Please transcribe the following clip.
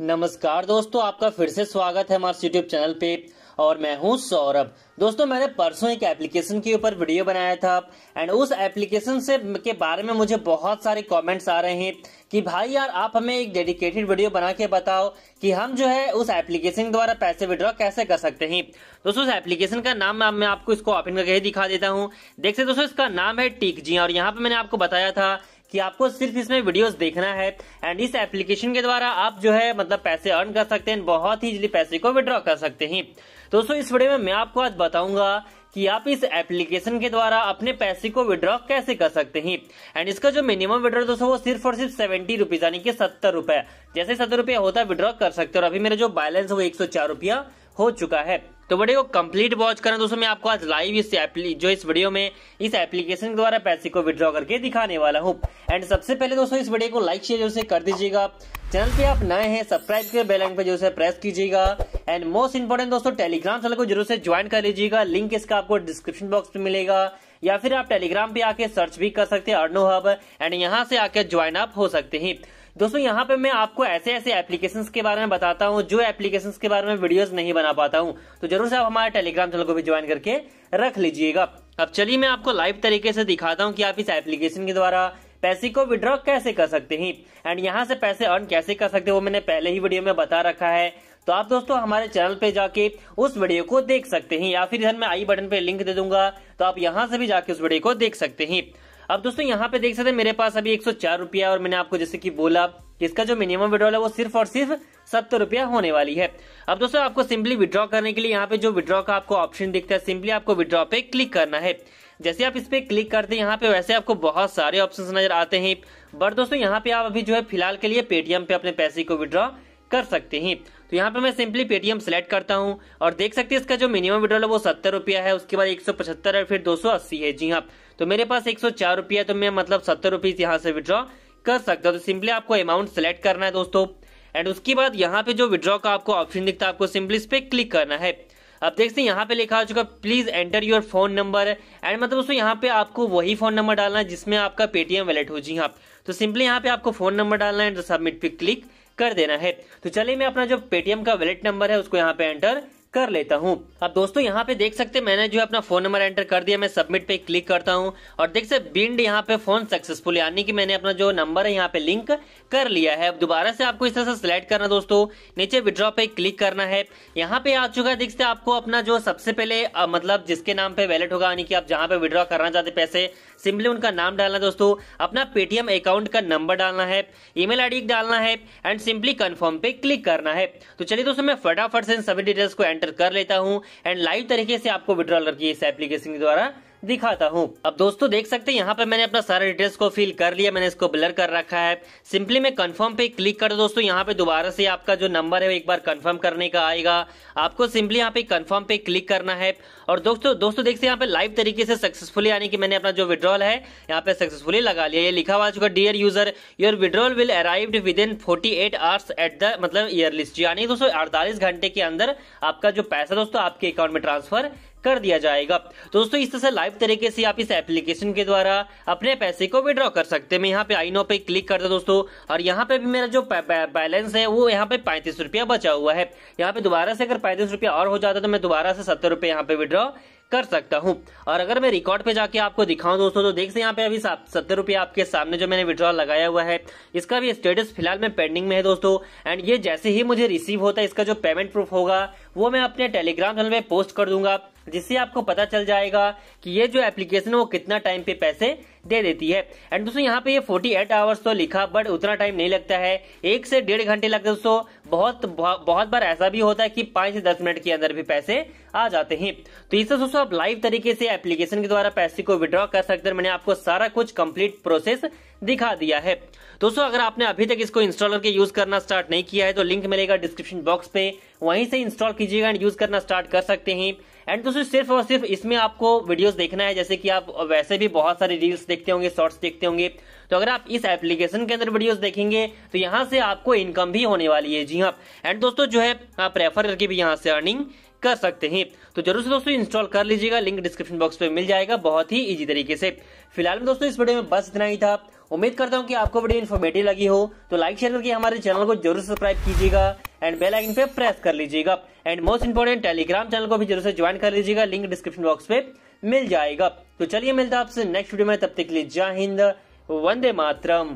नमस्कार दोस्तों आपका फिर से स्वागत है हमारे यूट्यूब चैनल पे और मैं हूँ सौरभ दोस्तों मैंने परसों एक एप्लीकेशन के ऊपर वीडियो बनाया था एंड उस एप्लीकेशन से के बारे में मुझे बहुत सारे कमेंट्स आ रहे हैं कि भाई यार आप हमें एक डेडिकेटेड वीडियो बना के बताओ कि हम जो है उस एप्लीकेशन द्वारा पैसे विड्रॉ कैसे कर सकते हैं दोस्तों उस एप्लीकेशन का नाम मैं आपको इसको ओपन करके दिखा देता हूँ देख सकते दोस्तों इसका नाम है टीक जी और यहाँ पे मैंने आपको बताया था कि आपको सिर्फ इसमें वीडियोस देखना है एंड इस एप्लीकेशन के द्वारा आप जो है मतलब पैसे अर्न कर सकते हैं बहुत ही इजिली पैसे को विड्रॉ कर सकते हैं दोस्तों इस वीडियो में मैं आपको आज बताऊंगा कि आप इस एप्लीकेशन के द्वारा अपने पैसे को विड्रॉ कैसे कर सकते हैं एंड इसका जो मिनिमम विड्रॉ दोस्तों वो सिर्फ और सिर्फ सेवेंटी रुपीज यानी कि सत्तर रुपए जैसे सत्तर रुपया होता है विड्रॉ कर सकते हो और अभी मेरा जो बैलेंस है वो एक सौ चार रुपया हो चुका है तो वीडियो को कंप्लीट वॉच करें दोस्तों मैं आपको आज लाइव इस जो इस वीडियो में इस एप्लीकेशन के द्वारा पैसे को विद्रॉ करके दिखाने वाला हूँ एंड सबसे पहले दोस्तों इस वीडियो को लाइक शेयर जो कर दीजिएगा चैनल पे आप नए हैं सब्सक्राइब के आइकन पे जो है प्रेस कीजिएगा एंड मोस्ट इंपोर्टेंट दोस्तों टेलीग्राम चैनल को जरूर से ज्वाइन कर लीजिएगा लिंक इसका आपको डिस्क्रिप्शन बॉक्स में मिलेगा या फिर आप टेलीग्राम पे आके सर्च भी कर सकते हैं अर्नो हब एंड यहाँ से आके ज्वाइन आप हो सकते हैं दोस्तों यहाँ पे मैं आपको ऐसे ऐसे एप्लीकेशंस के बारे में बताता हूँ जो एप्लीकेशंस के बारे में वीडियोस नहीं बना पाता हूँ तो जरूर से आप हमारे टेलीग्राम चैनल को भी ज्वाइन करके रख लीजिएगा अब चलिए मैं आपको लाइव तरीके से दिखाता हूँ कि आप इस एप्लीकेशन के द्वारा पैसे को विड्रॉ कैसे कर सकते हैं एंड यहाँ से पैसे अर्न कैसे कर सकते हैं वो मैंने पहले ही वीडियो में बता रखा है तो आप दोस्तों हमारे चैनल पे जाके उस वीडियो को देख सकते हैं या फिर इधर मैं आई बटन पे लिंक दे दूंगा तो आप यहाँ से भी जाके उस वीडियो को देख सकते हैं अब दोस्तों यहाँ पे देख सकते हैं मेरे पास अभी एक सौ चार रुपया और मैंने आपको जैसे कि बोला कि इसका जो मिनिमम विड्रॉल है वो सिर्फ और सिर्फ सत्तर रुपया होने वाली है अब दोस्तों आपको सिंपली विड्रॉ करने के लिए यहाँ पे जो विड्रॉ का आपको ऑप्शन दिखता है सिंपली आपको विड्रॉ पे क्लिक करना है जैसे आप इस पे क्लिक करते हैं यहाँ पे वैसे आपको बहुत सारे ऑप्शंस नजर आते हैं बट दोस्तों यहाँ पे आप अभी जो है फिलहाल के लिए पेटीएम पे अपने पैसे को विड्रॉ कर सकते हैं तो यहाँ पे मैं सिंपली पेटीएम सेलेक्ट करता हूँ और देख सकते हैं इसका जो मिनिमम विड्रॉल है वो सत्तर रुपया है उसके बाद एक सौ पचहत्तर और फिर दो सौ अस्सी है जी हाँ तो मेरे पास एक सौ चार रुपया तो मैं मतलब सत्तर रुपीज यहाँ से विड्रॉ कर सकता हूँ तो सिंपली आपको अमाउंट सेलेक्ट करना है दोस्तों एंड उसके बाद यहाँ पे जो विड्रॉ का आपको ऑप्शन दिखता है आपको सिंपली इस पे क्लिक करना है अब देखते हैं यहाँ पे लिखा हो चुका please enter your phone number and मतलब दोस्तों यहाँ पे आपको वही फोन नंबर डालना है जिसमें आपका पेटीएम वैलेट हो जी हाँ तो सिंपली यहाँ पे आपको फोन नंबर डालना है सबमिट पे क्लिक कर देना है तो चलिए मैं अपना जो पेटीएम का वैलेट नंबर है उसको यहाँ पे एंटर कर लेता हूँ अब दोस्तों यहाँ पे देख सकते मैंने जो अपना फोन नंबर एंटर कर दिया मैं सबमिट पे क्लिक करता हूँ और देख सकते बिंड यहाँ पे फोन सक्सेसफुल यानी कि मैंने अपना जो नंबर है यहाँ पे लिंक कर लिया है अब दोबारा से आपको इस तरह से सिलेक्ट करना दोस्तों नीचे विड्रॉ पे क्लिक करना है यहाँ पे आ चुका है देख सकते आपको अपना जो सबसे पहले मतलब जिसके नाम पे वैलेट होगा यानी कि आप जहाँ पे विड्रॉ करना चाहते पैसे सिंपली उनका नाम डालना दोस्तों अपना पेटीएम अकाउंट का नंबर डालना है ईमेल आईडी डालना है एंड सिंपली कंफर्म पे क्लिक करना है तो चलिए दोस्तों मैं फटाफट से इन सभी डिटेल्स को एंटर एंटर कर लेता हूं एंड लाइव तरीके से आपको विड्रॉल करके इस एप्लीकेशन के द्वारा दिखाता हूँ अब दोस्तों देख सकते हैं यहाँ पे मैंने अपना सारा डिटेल्स को फिल कर लिया मैंने इसको ब्लर कर रखा है सिंपली मैं कंफर्म पे क्लिक कर दोस्तों यहाँ पे दोबारा से आपका जो नंबर है वो एक बार कंफर्म करने का आएगा आपको सिंपली यहाँ पे कंफर्म पे क्लिक करना है और दोस्तों दोस्तों देखते यहाँ पे लाइव तरीके से सक्सेसफुली यानी कि मैंने अपना जो विड्रॉल है यहाँ पे सक्सेसफुली लगा लिया ये लिखा हुआ चुका dear user your withdrawal will arrive within forty eight hours at the मतलब ईयरलिस्ट यानी दोस्तों अड़तालीस घंटे के अंदर आपका जो पैसा दोस्तों आपके अकाउंट में ट्रांसफर कर दिया जाएगा तो दोस्तों इस तरह से लाइव तरीके से आप इस एप्लीकेशन के द्वारा अपने पैसे को विड्रॉ कर सकते हैं यहाँ पे आई नो पे क्लिक हूँ दोस्तों और यहाँ पे भी मेरा जो बैलेंस है वो यहाँ पे पैंतीस रुपया बचा हुआ है यहाँ पे दोबारा से अगर पैंतीस रुपया और हो जाता तो मैं दोबारा से सत्तर रुपये यहाँ पे विड्रॉ कर सकता हूं और अगर मैं रिकॉर्ड पे जाके आपको दिखाऊं दोस्तों तो देख सकते यहाँ पे अभी सत्तर रुपये आपके सामने जो मैंने विड्रॉल लगाया हुआ है इसका भी स्टेटस फिलहाल में पेंडिंग में है दोस्तों एंड ये जैसे ही मुझे रिसीव होता है इसका जो पेमेंट प्रूफ होगा वो मैं अपने टेलीग्राम चैनल में पोस्ट कर दूंगा जिससे आपको पता चल जाएगा कि ये जो एप्लीकेशन है वो कितना टाइम पे पैसे दे देती है एंड दोस्तों यहाँ पे ये 48 आवर्स तो लिखा बट उतना टाइम नहीं लगता है एक से डेढ़ घंटे लगते दोस्तों बहुत बहुत बार ऐसा भी होता है कि पांच से दस मिनट के अंदर भी पैसे आ जाते हैं तो इससे दोस्तों आप लाइव तरीके से एप्लीकेशन के द्वारा पैसे को विड्रॉ कर सकते हैं मैंने आपको सारा कुछ कंप्लीट प्रोसेस दिखा दिया है दोस्तों अगर आपने अभी तक इसको इंस्टॉल करके यूज करना स्टार्ट नहीं किया है तो लिंक मिलेगा डिस्क्रिप्शन बॉक्स पे वहीं से इंस्टॉल कीजिएगा एंड यूज करना स्टार्ट कर सकते हैं एंड दोस्तों सिर्फ और सिर्फ इसमें आपको वीडियोस देखना है जैसे कि आप वैसे भी बहुत सारी रील्स देखते होंगे शॉर्ट्स देखते होंगे तो अगर आप इस एप्लीकेशन के अंदर वीडियोस देखेंगे तो यहाँ से आपको इनकम भी होने वाली है जी हाँ एंड दोस्तों जो है आप रेफर करके भी यहाँ से अर्निंग कर सकते हैं तो जरूर से दोस्तों इंस्टॉल कर लीजिएगा लिंक डिस्क्रिप्शन बॉक्स पे मिल जाएगा बहुत ही इजी तरीके से फिलहाल में दोस्तों इस वीडियो में बस इतना ही था उम्मीद करता हूँ कि आपको वीडियो इन्फॉर्मेटिव लगी हो तो लाइक शेयर करके हमारे चैनल को जरूर सब्सक्राइब कीजिएगा एंड बेल आइकन पे प्रेस कर लीजिएगा and most important Telegram channel को भी जरूर से ज्वाइन कर लीजिएगा लिंक डिस्क्रिप्शन बॉक्स पे मिल जाएगा तो चलिए मिलता आपसे नेक्स्ट वीडियो में तब तक के लिए जय हिंद वंदे मातरम